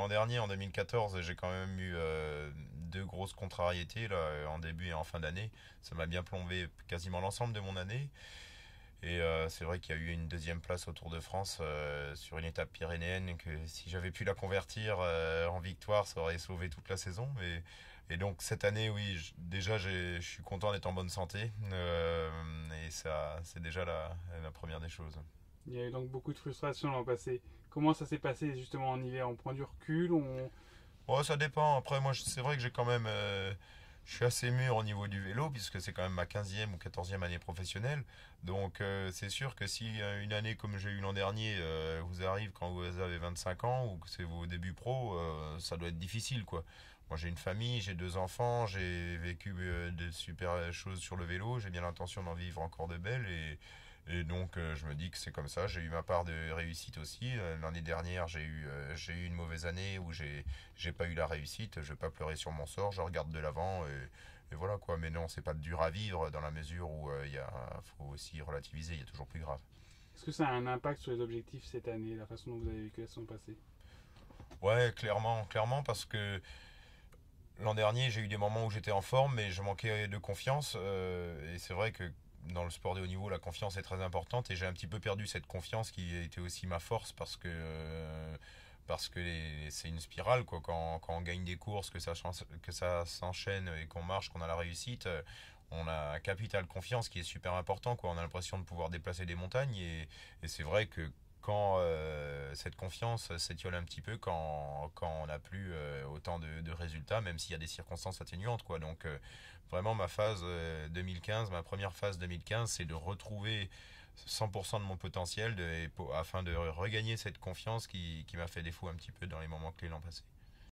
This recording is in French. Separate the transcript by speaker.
Speaker 1: L'an dernier, en 2014, j'ai quand même eu euh, deux grosses contrariétés là, en début et en fin d'année. Ça m'a bien plombé quasiment l'ensemble de mon année. Et euh, c'est vrai qu'il y a eu une deuxième place au Tour de France euh, sur une étape pyrénéenne que si j'avais pu la convertir en victoire, ça aurait sauvé toute la saison. et donc cette année, oui, déjà je suis content d'être en bonne santé. et ça, c'est déjà la première des choses.
Speaker 2: Il y a eu donc beaucoup de frustration l'an passé. Comment ça s'est passé justement en hiver On prend du recul on...
Speaker 1: ça dépend. Après, moi, c'est vrai que j'ai quand même. Euh, je suis assez mûr au niveau du vélo, puisque c'est quand même ma 15e ou 14e année professionnelle. Donc, euh, c'est sûr que si euh, une année comme j'ai eu l'an dernier vous arrive quand vous avez 25 ans ou que c'est vos débuts pro, ça doit être difficile, quoi. Moi, j'ai une famille, j'ai deux enfants, j'ai vécu de super choses sur le vélo, j'ai bien l'intention d'en vivre encore de belles et et donc euh, je me dis que c'est comme ça, j'ai eu ma part de réussite aussi. Euh, l'année dernière, j'ai eu, euh, j'ai eu une mauvaise année où j'ai, j'ai pas eu la réussite, je vais pas pleurer sur mon sort, je regarde de l'avant et, voilà quoi. Mais non, c'est pas dur à vivre dans la mesure où il faut aussi relativiser, il y a toujours plus grave.
Speaker 2: Est-ce que ça a un impact sur les objectifs cette année, la façon dont vous avez vécu la saison passée
Speaker 1: Ouais, clairement, clairement, parce que l'an dernier, j'ai eu des moments où j'étais en forme, mais je manquais de confiance. et c'est vrai que dans le sport de haut niveau, la confiance est très importante et j'ai un petit peu perdu cette confiance qui était aussi ma force parce que euh, parce que c'est une spirale quoi. Quand, quand, on gagne des courses, que ça que ça s'enchaîne et qu'on marche, qu'on a la réussite, euh, on a un capital confiance qui est super important quoi. On a l'impression de pouvoir déplacer des montagnes et, et c'est vrai que quand euh, cette confiance s'étiole un petit peu quand, on n'a plus euh, autant de, résultats, même s'il y a des circonstances atténuantes. Quoi. Donc euh, vraiment ma phase 2015, ma première phase 2015, c'est de retrouver 100% de mon potentiel afin de regagner cette confiance qui, qui m'a fait défaut un petit peu dans les moments clés l'an passé.